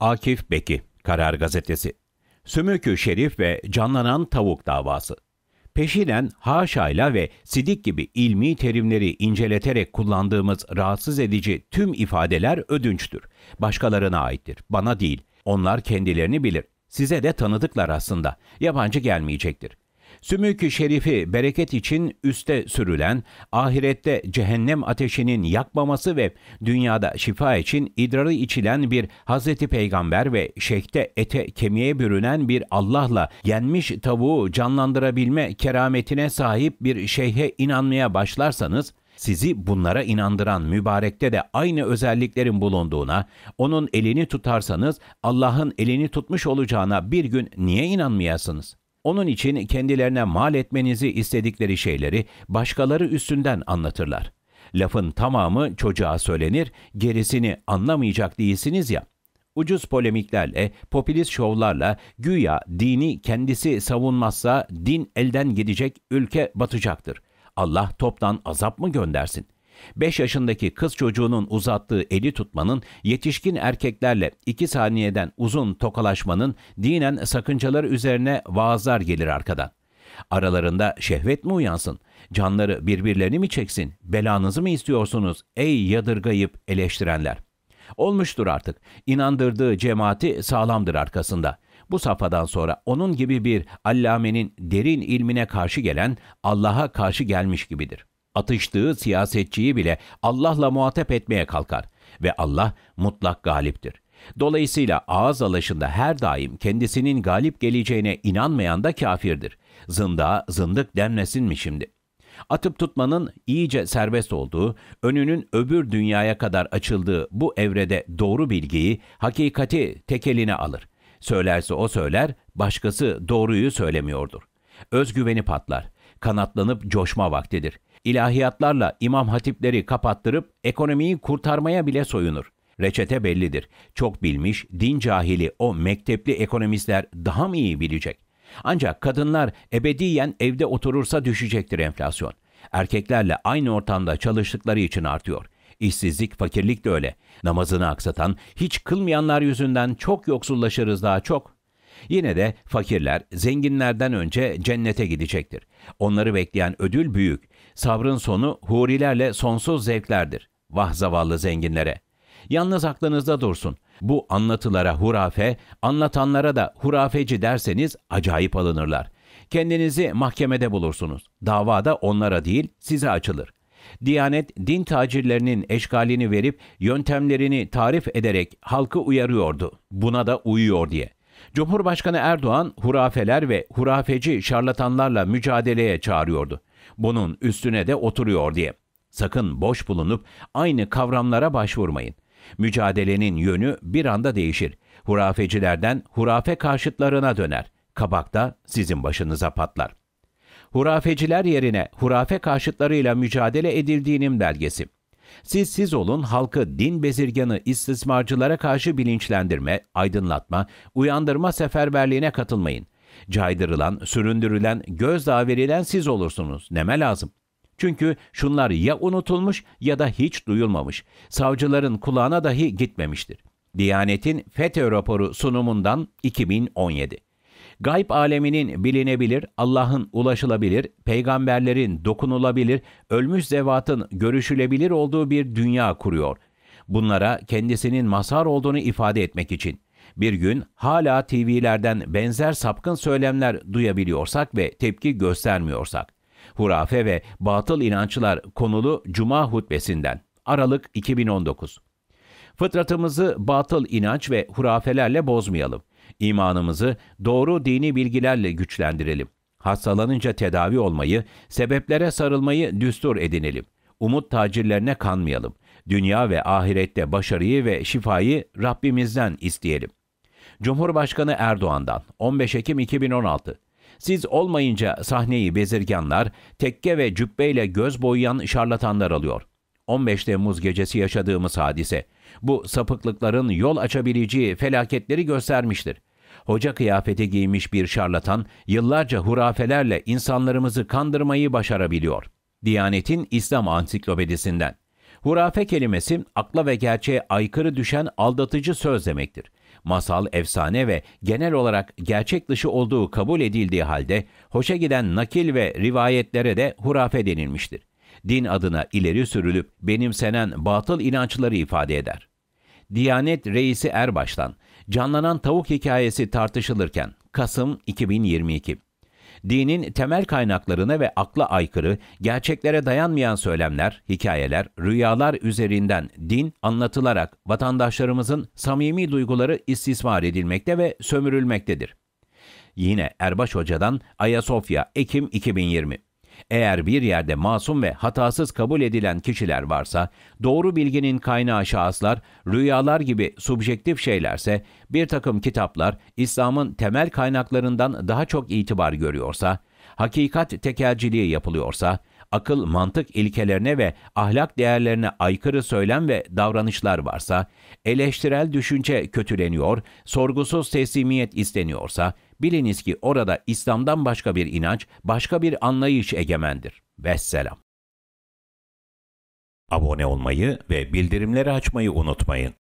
Akif Beki, Karar Gazetesi. Sümükü Şerif ve Canlanan Tavuk Davası. Peşinen haşayla ve sidik gibi ilmi terimleri inceleterek kullandığımız rahatsız edici tüm ifadeler ödünçtür. Başkalarına aittir, bana değil. Onlar kendilerini bilir. Size de tanıdıklar aslında. Yabancı gelmeyecektir. Sümük-i şerifi bereket için üste sürülen, ahirette cehennem ateşinin yakmaması ve dünyada şifa için idrarı içilen bir Hz. Peygamber ve şekte ete kemiğe bürünen bir Allah'la yenmiş tavuğu canlandırabilme kerametine sahip bir şeyhe inanmaya başlarsanız, sizi bunlara inandıran mübarekte de aynı özelliklerin bulunduğuna, onun elini tutarsanız Allah'ın elini tutmuş olacağına bir gün niye inanmayasınız?'' Onun için kendilerine mal etmenizi istedikleri şeyleri başkaları üstünden anlatırlar. Lafın tamamı çocuğa söylenir, gerisini anlamayacak değilsiniz ya. Ucuz polemiklerle, popülist şovlarla güya dini kendisi savunmazsa din elden gidecek, ülke batacaktır. Allah toptan azap mı göndersin? 5 yaşındaki kız çocuğunun uzattığı eli tutmanın, yetişkin erkeklerle 2 saniyeden uzun tokalaşmanın dinen sakıncaları üzerine vaazlar gelir arkadan. Aralarında şehvet mi uyansın? Canları birbirlerini mi çeksin? Belanızı mı istiyorsunuz ey yadırgayıp eleştirenler? Olmuştur artık. İnandırdığı cemaati sağlamdır arkasında. Bu safhadan sonra onun gibi bir allamenin derin ilmine karşı gelen Allah'a karşı gelmiş gibidir.'' atıştığı siyasetçiyi bile Allah'la muhatap etmeye kalkar ve Allah mutlak galiptir. Dolayısıyla ağız alaşında her daim kendisinin galip geleceğine inanmayan da kafirdir. Zında zındık denmesin mi şimdi? Atıp tutmanın iyice serbest olduğu, önünün öbür dünyaya kadar açıldığı bu evrede doğru bilgiyi, hakikati tekeline alır. Söylerse o söyler, başkası doğruyu söylemiyordur. Özgüveni patlar, kanatlanıp coşma vaktidir ilahiyatlarla imam hatipleri kapattırıp ekonomiyi kurtarmaya bile soyunur. Reçete bellidir. Çok bilmiş, din cahili o mektepli ekonomistler daha mı iyi bilecek? Ancak kadınlar ebediyen evde oturursa düşecektir enflasyon. Erkeklerle aynı ortamda çalıştıkları için artıyor. İşsizlik, fakirlik de öyle. Namazını aksatan, hiç kılmayanlar yüzünden çok yoksullaşırız daha çok. Yine de fakirler zenginlerden önce cennete gidecektir. Onları bekleyen ödül büyük. Sabrın sonu hurilerle sonsuz zevklerdir. Vah zavallı zenginlere. Yalnız aklınızda dursun. Bu anlatılara hurafe, anlatanlara da hurafeci derseniz acayip alınırlar. Kendinizi mahkemede bulursunuz. Davada onlara değil size açılır. Diyanet din tacirlerinin eşkalini verip yöntemlerini tarif ederek halkı uyarıyordu. Buna da uyuyor diye. Cumhurbaşkanı Erdoğan hurafeler ve hurafeci şarlatanlarla mücadeleye çağırıyordu bunun üstüne de oturuyor diye. Sakın boş bulunup aynı kavramlara başvurmayın. Mücadelenin yönü bir anda değişir. Hurafecilerden hurafe karşıtlarına döner. Kabak da sizin başınıza patlar. Hurafeciler yerine hurafe karşıtlarıyla mücadele edildiğinin belgesi. Siz siz olun halkı din bezirganı istismarcılara karşı bilinçlendirme, aydınlatma, uyandırma seferberliğine katılmayın. Caydırılan, süründürülen, gözdağı verilen siz olursunuz. Neme lazım? Çünkü şunlar ya unutulmuş ya da hiç duyulmamış. Savcıların kulağına dahi gitmemiştir. Diyanet'in FETÖ raporu sunumundan 2017. Gayb aleminin bilinebilir, Allah'ın ulaşılabilir, peygamberlerin dokunulabilir, ölmüş zevatın görüşülebilir olduğu bir dünya kuruyor. Bunlara kendisinin mazhar olduğunu ifade etmek için. Bir gün hala TV'lerden benzer sapkın söylemler duyabiliyorsak ve tepki göstermiyorsak. Hurafe ve Batıl inançlar konulu Cuma hutbesinden. Aralık 2019. Fıtratımızı batıl inanç ve hurafelerle bozmayalım. İmanımızı doğru dini bilgilerle güçlendirelim. Hastalanınca tedavi olmayı, sebeplere sarılmayı düstur edinelim. Umut tacirlerine kanmayalım. Dünya ve ahirette başarıyı ve şifayı Rabbimizden isteyelim. Cumhurbaşkanı Erdoğan'dan 15 Ekim 2016 siz olmayınca sahneyi bezirganlar, tekke ve cübbeyle göz boyayan şarlatanlar alıyor. 15 Temmuz gecesi yaşadığımız hadise. Bu sapıklıkların yol açabileceği felaketleri göstermiştir. Hoca kıyafeti giymiş bir şarlatan yıllarca hurafelerle insanlarımızı kandırmayı başarabiliyor. Diyanetin İslam Ansiklopedisinden. Hurafe kelimesi akla ve gerçeğe aykırı düşen aldatıcı söz demektir masal, efsane ve genel olarak gerçek dışı olduğu kabul edildiği halde hoşa giden nakil ve rivayetlere de hurafe denilmiştir. Din adına ileri sürülüp benimsenen batıl inançları ifade eder. Diyanet Reisi Erbaş'tan canlanan tavuk hikayesi tartışılırken Kasım 2022 Dinin temel kaynaklarına ve akla aykırı, gerçeklere dayanmayan söylemler, hikayeler, rüyalar üzerinden din anlatılarak vatandaşlarımızın samimi duyguları istismar edilmekte ve sömürülmektedir. Yine Erbaş Hoca'dan Ayasofya Ekim 2020 eğer bir yerde masum ve hatasız kabul edilen kişiler varsa, doğru bilginin kaynağı şahıslar, rüyalar gibi subjektif şeylerse, bir takım kitaplar İslam'ın temel kaynaklarından daha çok itibar görüyorsa, hakikat tekerciliği yapılıyorsa, akıl mantık ilkelerine ve ahlak değerlerine aykırı söylem ve davranışlar varsa, eleştirel düşünce kötüleniyor, sorgusuz teslimiyet isteniyorsa, Biliniz ki orada İslam'dan başka bir inanç, başka bir anlayış egemendir. Vesselam. Abone olmayı ve bildirimleri açmayı unutmayın.